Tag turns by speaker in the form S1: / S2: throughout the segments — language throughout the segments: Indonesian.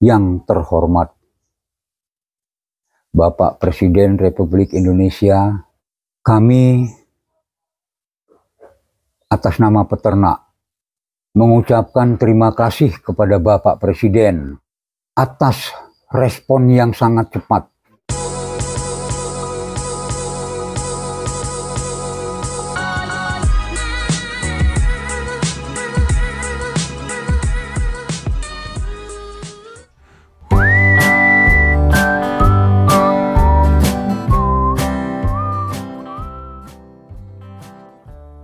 S1: yang terhormat Bapak Presiden Republik Indonesia, kami atas nama peternak mengucapkan terima kasih kepada Bapak Presiden atas respon yang sangat cepat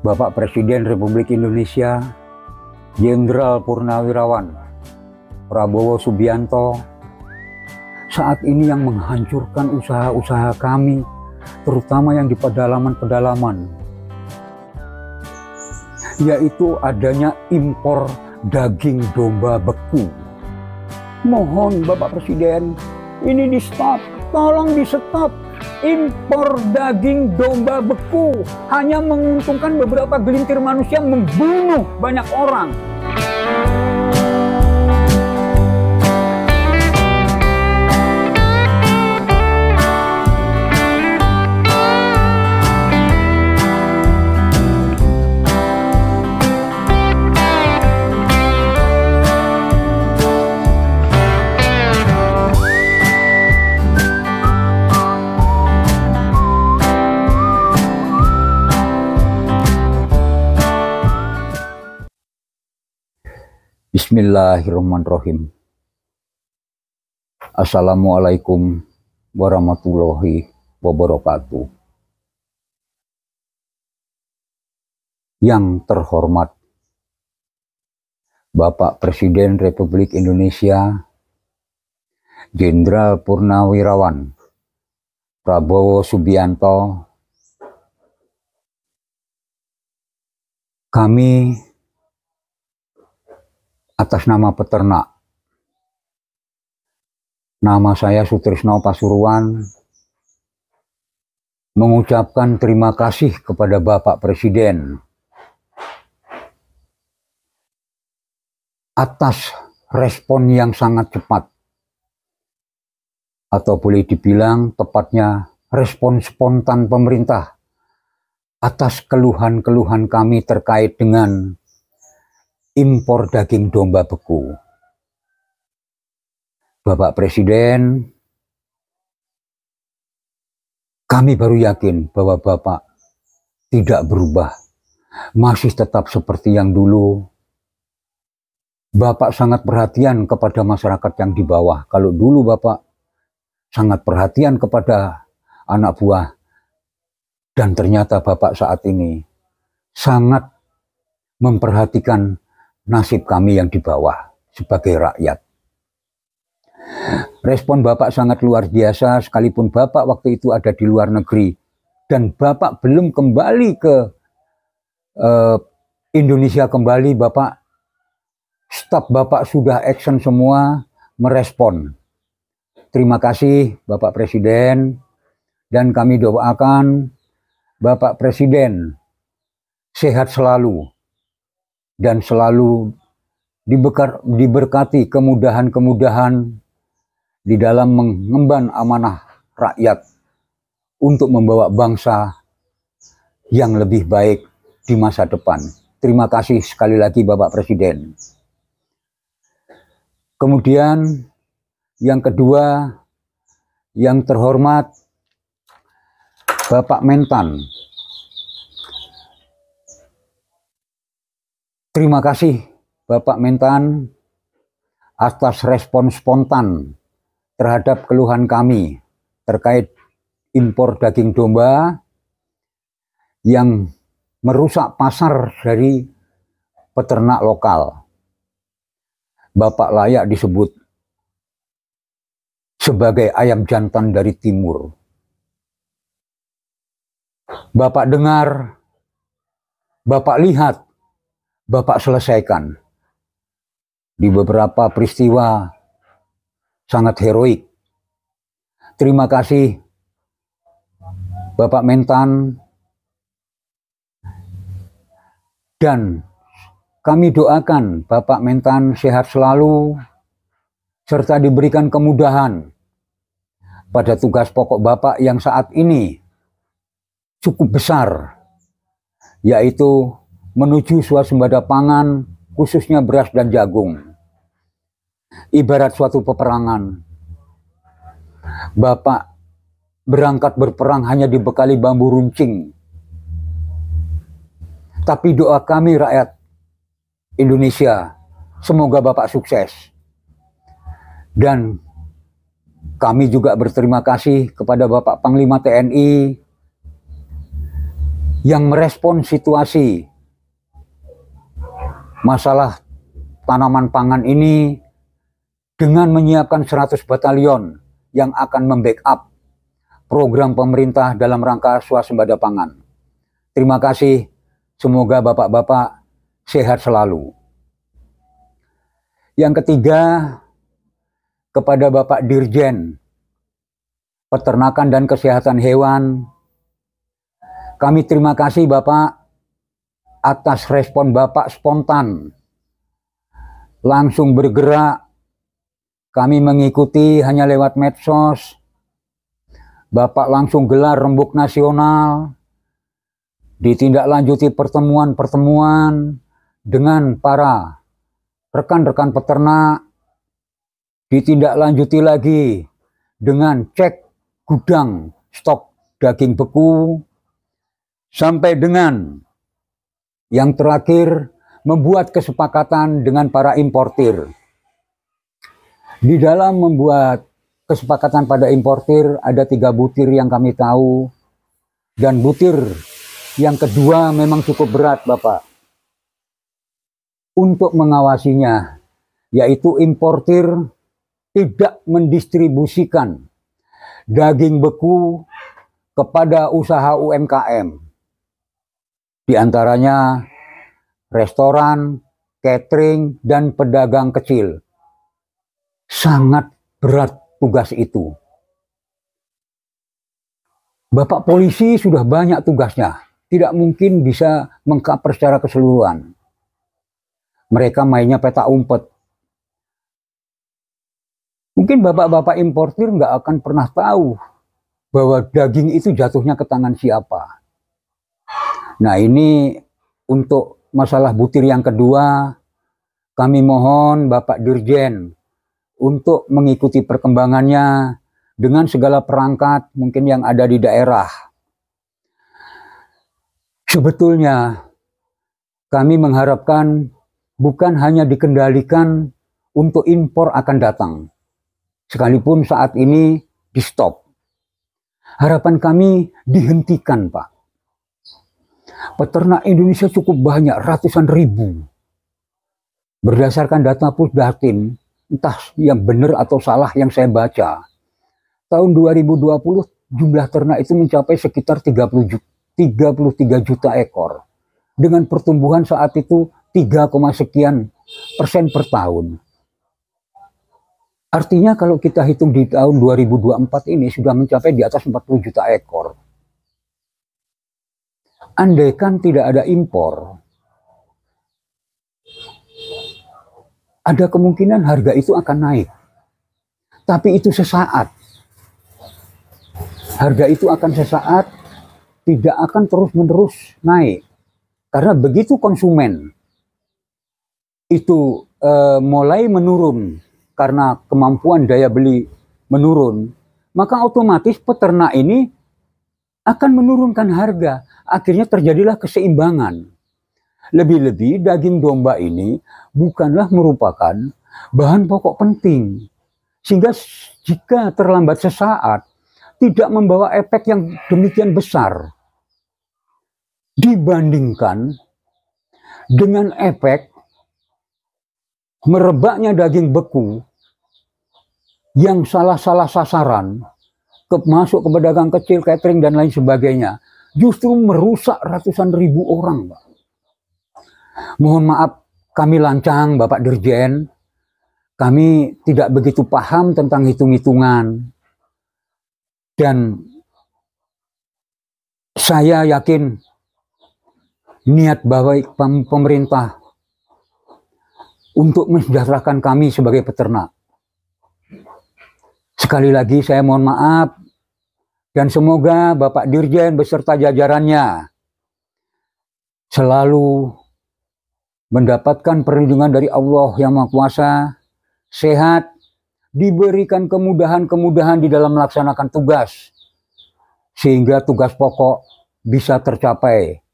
S1: Bapak Presiden Republik Indonesia, Jenderal Purnawirawan, Prabowo Subianto, saat ini yang menghancurkan usaha-usaha kami, terutama yang di pedalaman-pedalaman, yaitu adanya impor daging domba beku. Mohon Bapak Presiden, ini di stop, tolong di stop impor daging domba beku hanya menguntungkan beberapa gelintir manusia membunuh banyak orang Bismillahirrahmanirrahim. Assalamualaikum warahmatullahi wabarakatuh. Yang terhormat Bapak Presiden Republik Indonesia Jenderal Purnawirawan Prabowo Subianto kami atas nama peternak. Nama saya Sutrisno Pasuruan mengucapkan terima kasih kepada Bapak Presiden atas respon yang sangat cepat atau boleh dibilang tepatnya respon spontan pemerintah atas keluhan-keluhan kami terkait dengan impor daging domba beku. Bapak Presiden, kami baru yakin bahwa Bapak tidak berubah, masih tetap seperti yang dulu. Bapak sangat perhatian kepada masyarakat yang di bawah. Kalau dulu Bapak sangat perhatian kepada anak buah, dan ternyata Bapak saat ini sangat memperhatikan nasib kami yang di bawah sebagai rakyat. Respon Bapak sangat luar biasa sekalipun Bapak waktu itu ada di luar negeri dan Bapak belum kembali ke uh, Indonesia kembali Bapak staf Bapak sudah action semua merespon. Terima kasih Bapak Presiden dan kami doakan Bapak Presiden sehat selalu dan selalu dibekar, diberkati kemudahan-kemudahan di dalam mengemban amanah rakyat untuk membawa bangsa yang lebih baik di masa depan. Terima kasih sekali lagi Bapak Presiden. Kemudian yang kedua, yang terhormat Bapak Mentan, Terima kasih Bapak Mentan atas respon spontan terhadap keluhan kami terkait impor daging domba yang merusak pasar dari peternak lokal. Bapak layak disebut sebagai ayam jantan dari timur. Bapak dengar, Bapak lihat Bapak selesaikan di beberapa peristiwa sangat heroik. Terima kasih Bapak Mentan dan kami doakan Bapak Mentan sehat selalu serta diberikan kemudahan pada tugas pokok Bapak yang saat ini cukup besar yaitu menuju swasembada pangan, khususnya beras dan jagung. Ibarat suatu peperangan, Bapak berangkat berperang hanya dibekali bambu runcing. Tapi doa kami rakyat Indonesia, semoga Bapak sukses. Dan kami juga berterima kasih kepada Bapak Panglima TNI yang merespon situasi masalah tanaman pangan ini dengan menyiapkan 100 batalion yang akan membackup program pemerintah dalam rangka swasembada pangan. Terima kasih, semoga Bapak-Bapak sehat selalu. Yang ketiga, kepada Bapak Dirjen Peternakan dan Kesehatan Hewan, kami terima kasih Bapak atas respon Bapak spontan. Langsung bergerak, kami mengikuti hanya lewat medsos. Bapak langsung gelar rembuk nasional, ditindaklanjuti pertemuan-pertemuan dengan para rekan-rekan peternak, ditindaklanjuti lagi dengan cek gudang stok daging beku, sampai dengan yang terakhir, membuat kesepakatan dengan para importir. Di dalam membuat kesepakatan pada importir ada tiga butir yang kami tahu dan butir yang kedua memang cukup berat Bapak untuk mengawasinya yaitu importir tidak mendistribusikan daging beku kepada usaha UMKM di antaranya restoran, catering, dan pedagang kecil. Sangat berat tugas itu. Bapak polisi sudah banyak tugasnya, tidak mungkin bisa mengkaper secara keseluruhan. Mereka mainnya peta umpet. Mungkin bapak-bapak importir nggak akan pernah tahu bahwa daging itu jatuhnya ke tangan siapa. Nah ini untuk masalah butir yang kedua, kami mohon Bapak Dirjen untuk mengikuti perkembangannya dengan segala perangkat mungkin yang ada di daerah. Sebetulnya kami mengharapkan bukan hanya dikendalikan untuk impor akan datang, sekalipun saat ini di stop. Harapan kami dihentikan Pak Peternak Indonesia cukup banyak, ratusan ribu. Berdasarkan data Pusdatin, entah yang benar atau salah yang saya baca, tahun 2020 jumlah ternak itu mencapai sekitar 30 juta, 33 juta ekor. Dengan pertumbuhan saat itu 3, sekian persen per tahun. Artinya kalau kita hitung di tahun 2024 ini sudah mencapai di atas 40 juta ekor andaikan tidak ada impor, ada kemungkinan harga itu akan naik. Tapi itu sesaat. Harga itu akan sesaat, tidak akan terus-menerus naik. Karena begitu konsumen itu e, mulai menurun karena kemampuan daya beli menurun, maka otomatis peternak ini akan menurunkan harga akhirnya terjadilah keseimbangan. Lebih-lebih daging domba ini bukanlah merupakan bahan pokok penting. Sehingga jika terlambat sesaat, tidak membawa efek yang demikian besar. Dibandingkan dengan efek merebaknya daging beku yang salah-salah sasaran, masuk ke pedagang kecil, catering, dan lain sebagainya, justru merusak ratusan ribu orang, Pak. Mohon maaf, kami lancang, Bapak Dirjen. Kami tidak begitu paham tentang hitung-hitungan. Dan saya yakin niat baik pemerintah untuk mensejahterakan kami sebagai peternak. Sekali lagi saya mohon maaf dan semoga Bapak Dirjen beserta jajarannya selalu mendapatkan perlindungan dari Allah yang Maha Kuasa, sehat, diberikan kemudahan-kemudahan di dalam melaksanakan tugas, sehingga tugas pokok bisa tercapai.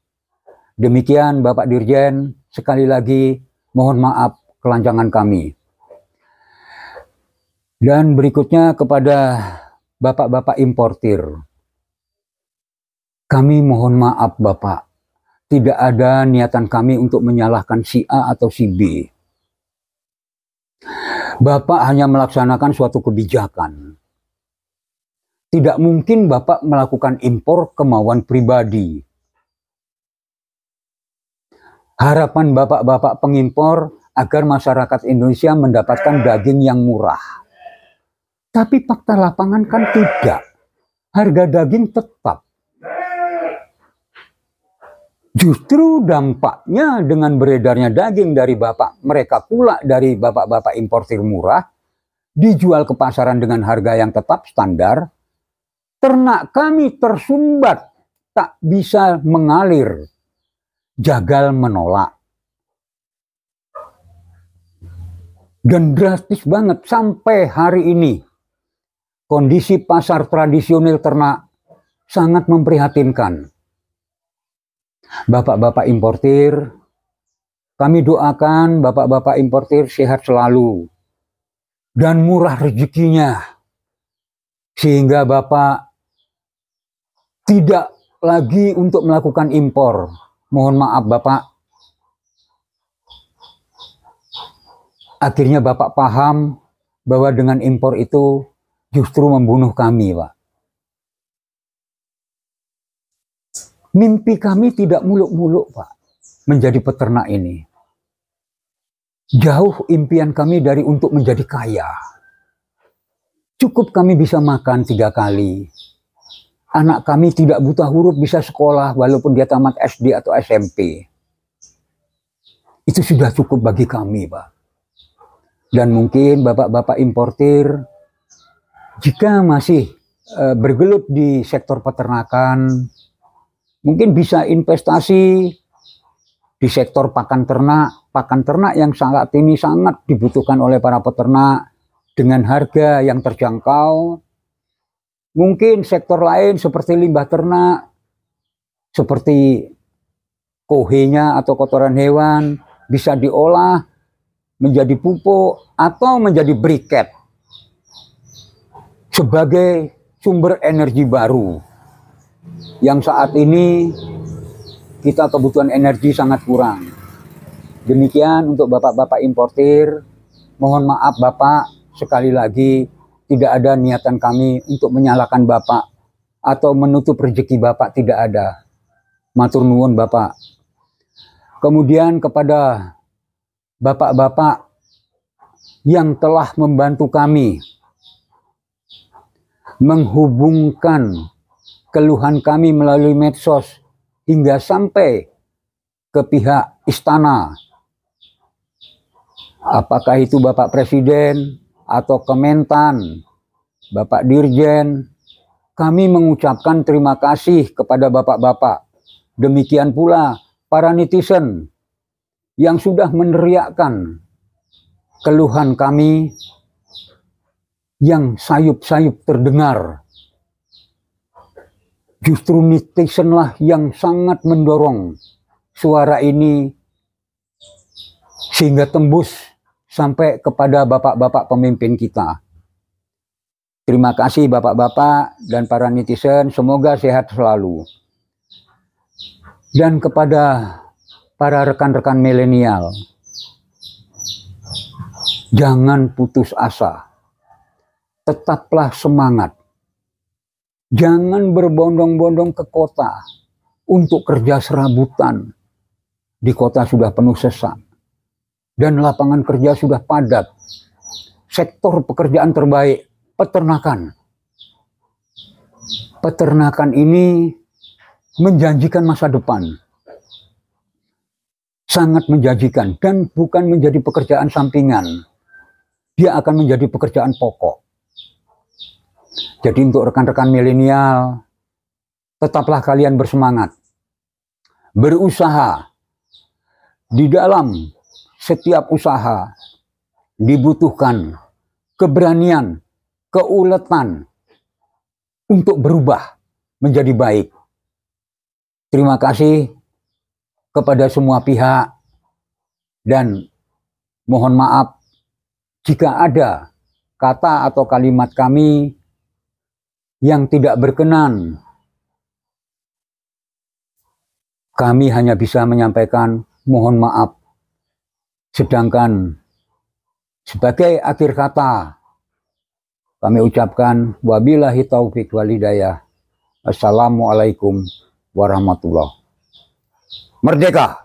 S1: Demikian Bapak Dirjen, sekali lagi mohon maaf kelancangan kami. Dan berikutnya kepada bapak-bapak importir. Kami mohon maaf Bapak, tidak ada niatan kami untuk menyalahkan si A atau si B. Bapak hanya melaksanakan suatu kebijakan. Tidak mungkin Bapak melakukan impor kemauan pribadi. Harapan Bapak-Bapak pengimpor agar masyarakat Indonesia mendapatkan daging yang murah tapi fakta lapangan kan tidak. Harga daging tetap. Justru dampaknya dengan beredarnya daging dari bapak mereka pula dari bapak-bapak importir murah dijual ke pasaran dengan harga yang tetap standar, ternak kami tersumbat tak bisa mengalir. Jagal menolak. Dan drastis banget sampai hari ini kondisi pasar tradisional ternak sangat memprihatinkan. Bapak-bapak importir, kami doakan bapak-bapak importir sehat selalu dan murah rezekinya. Sehingga bapak tidak lagi untuk melakukan impor. Mohon maaf bapak. Akhirnya bapak paham bahwa dengan impor itu justru membunuh kami, Pak. Mimpi kami tidak muluk-muluk, Pak, menjadi peternak ini. Jauh impian kami dari untuk menjadi kaya. Cukup kami bisa makan tiga kali. Anak kami tidak buta huruf bisa sekolah walaupun dia tamat SD atau SMP. Itu sudah cukup bagi kami, Pak. Dan mungkin bapak-bapak importir jika masih uh, bergelut di sektor peternakan, mungkin bisa investasi di sektor pakan ternak, pakan ternak yang sangat ini sangat dibutuhkan oleh para peternak dengan harga yang terjangkau. Mungkin sektor lain seperti limbah ternak, seperti kohenya atau kotoran hewan bisa diolah menjadi pupuk atau menjadi briket sebagai sumber energi baru yang saat ini kita kebutuhan energi sangat kurang. Demikian untuk bapak-bapak importir, mohon maaf bapak sekali lagi tidak ada niatan kami untuk menyalahkan bapak atau menutup rezeki bapak tidak ada. Matur nuwun bapak. Kemudian kepada bapak-bapak yang telah membantu kami menghubungkan keluhan kami melalui medsos hingga sampai ke pihak istana. Apakah itu Bapak Presiden atau Kementan, Bapak Dirjen, kami mengucapkan terima kasih kepada Bapak-Bapak. Demikian pula para netizen yang sudah meneriakkan keluhan kami yang sayup-sayup terdengar. Justru netizenlah yang sangat mendorong suara ini sehingga tembus sampai kepada bapak-bapak pemimpin kita. Terima kasih bapak-bapak dan para netizen, semoga sehat selalu. Dan kepada para rekan-rekan milenial, jangan putus asa tetaplah semangat. Jangan berbondong-bondong ke kota untuk kerja serabutan. Di kota sudah penuh sesak dan lapangan kerja sudah padat. Sektor pekerjaan terbaik peternakan. Peternakan ini menjanjikan masa depan. Sangat menjanjikan dan bukan menjadi pekerjaan sampingan. Dia akan menjadi pekerjaan pokok. Jadi untuk rekan-rekan milenial, tetaplah kalian bersemangat. Berusaha. Di dalam setiap usaha dibutuhkan keberanian, keuletan untuk berubah menjadi baik. Terima kasih kepada semua pihak dan mohon maaf jika ada kata atau kalimat kami yang tidak berkenan. Kami hanya bisa menyampaikan mohon maaf. Sedangkan sebagai akhir kata, kami ucapkan wabillahi taufik walidayah. Assalamualaikum warahmatullahi Merdeka!